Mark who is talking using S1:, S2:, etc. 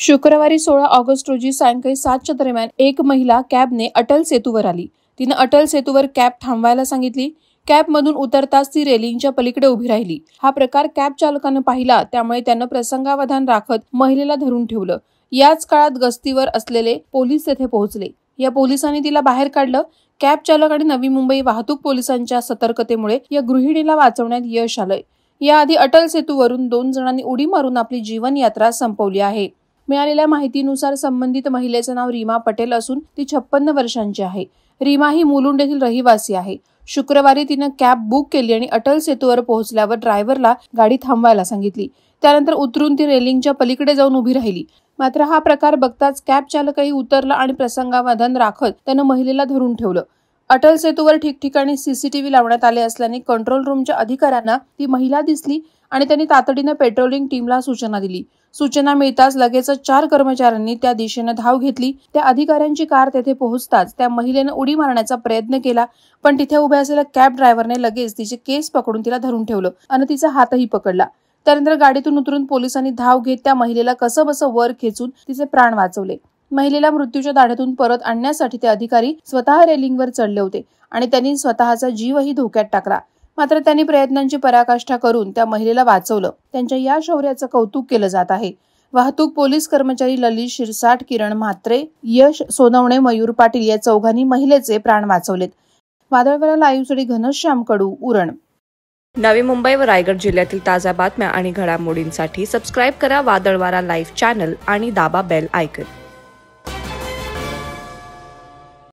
S1: शुक्रवारी सोळा ऑगस्ट रोजी सायंकाळी सातच्या दरम्यान एक महिला कॅबने अटल सेतूवर आली तिनं अटल सेतूवर कॅब थांबवायला सांगितली कॅबमधून उतरताच ती रेलिंगच्या पलीकडे उभी राहिली हा प्रकार कॅब चालकानं पाहिला त्यामुळे त्यानं प्रसंगावधान राखत महिलेला धरून ठेवलं याच काळात गस्तीवर असलेले पोलीस तेथे पोहोचले या पोलिसांनी तिला बाहेर काढलं कॅब चालक आणि नवी मुंबई वाहतूक पोलिसांच्या सतर्कतेमुळे या गृहिणीला वाचवण्यात यश आलंय याआधी अटल सेतूवरून दोन जणांनी उडी मारून आपली जीवनयात्रा संपवली आहे मिळालेल्या माहितीनुसार संबंधित महिलेचं नाव रीमा पटेल असून ती छप्पन्न वर्षांची आहे रीमा ही मुलुंड येथील रहिवासी आहे शुक्रवारी तिनं कॅब बुक केली आणि अटल सेतूवर पोहोचल्यावर ड्रायव्हरला गाडी थांबवायला सांगितली त्यानंतर उतरून ती रेलिंगच्या पलीकडे जाऊन उभी राहिली मात्र हा प्रकार बघताच कॅब चालकही उतरला आणि प्रसंगावधान राखत त्यानं महिलेला धरून ठेवलं अटल सेतूवर ठिकठिकाणी सीसीटीव्ही लावण्यात आले असल्याने कंट्रोल रूमच्या अधिकाऱ्यांना ती महिला दिसली आणि त्यांनी तातडीनं पेट्रोलिंग टीमला सूचना दिली सूचना मिळताच लगेचच चार कर्मचाऱ्यांनी त्या दिशेनं धाव घेतली त्या अधिकाऱ्यांची कार तेथे पोहोचताच त्या महिलेनं उडी मारण्याचा प्रयत्न केला पण तिथे उभ्या असलेल्या कॅब ड्रायव्हरने लगेच तिचे केस पकडून तिला धरून ठेवलं आणि तिचा हातही पकडला त्यानंतर गाडीतून उतरून पोलिसांनी धाव घेत त्या महिलेला कसं बसं वर खेचून तिचे प्राण वाचवले महिलेला मृत्यूच्या दाढ्यातून परत आणण्यासाठी ते अधिकारी स्वतः रेलिंगवर चढले होते आणि त्यांनी स्वतःचा जीवही धोक्यात टाकला मात्र त्यांनी प्रयत्नांची पराकाष्ठा करून त्या महिलेला वाचवलं त्यांच्या या शौर्याचं कौतुक केलं जात आहे वाहतूक पोलीस कर्मचारी ललित शिरसाट किरण म्हात्रे यश सोनवणे मयूर पाटील या चौघांनी महिलेचे प्राण वाचवलेत वादळवेळा लाईव्हसाठी घनश्याम कडू उरण
S2: नवी मुंबई व रायगड जिल्ह्यातील ताज्या बातम्या आणि घडामोडींसाठी सबस्क्राईब करा वादळवारा लाईव्ह चॅनल आणि दाबा बेल आयकन